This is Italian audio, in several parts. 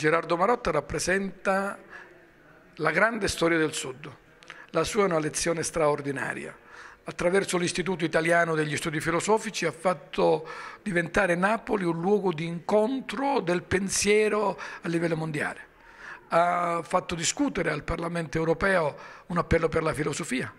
Gerardo Marotta rappresenta la grande storia del Sud. La sua è una lezione straordinaria. Attraverso l'Istituto Italiano degli Studi Filosofici ha fatto diventare Napoli un luogo di incontro del pensiero a livello mondiale. Ha fatto discutere al Parlamento europeo un appello per la filosofia.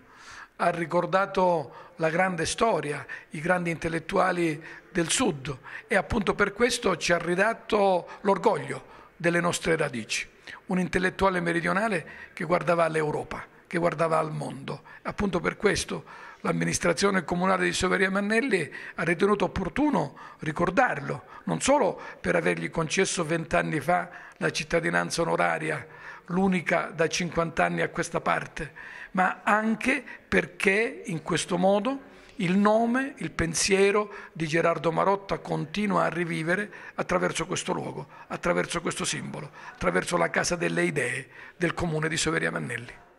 Ha ricordato la grande storia, i grandi intellettuali del Sud e appunto per questo ci ha ridato l'orgoglio delle nostre radici. Un intellettuale meridionale che guardava all'Europa, che guardava al mondo. Appunto per questo l'amministrazione comunale di Soveria Mannelli ha ritenuto opportuno ricordarlo, non solo per avergli concesso vent'anni fa la cittadinanza onoraria, l'unica da 50 anni a questa parte, ma anche perché in questo modo il nome, il pensiero di Gerardo Marotta continua a rivivere attraverso questo luogo, attraverso questo simbolo, attraverso la Casa delle Idee del comune di Soveria Mannelli.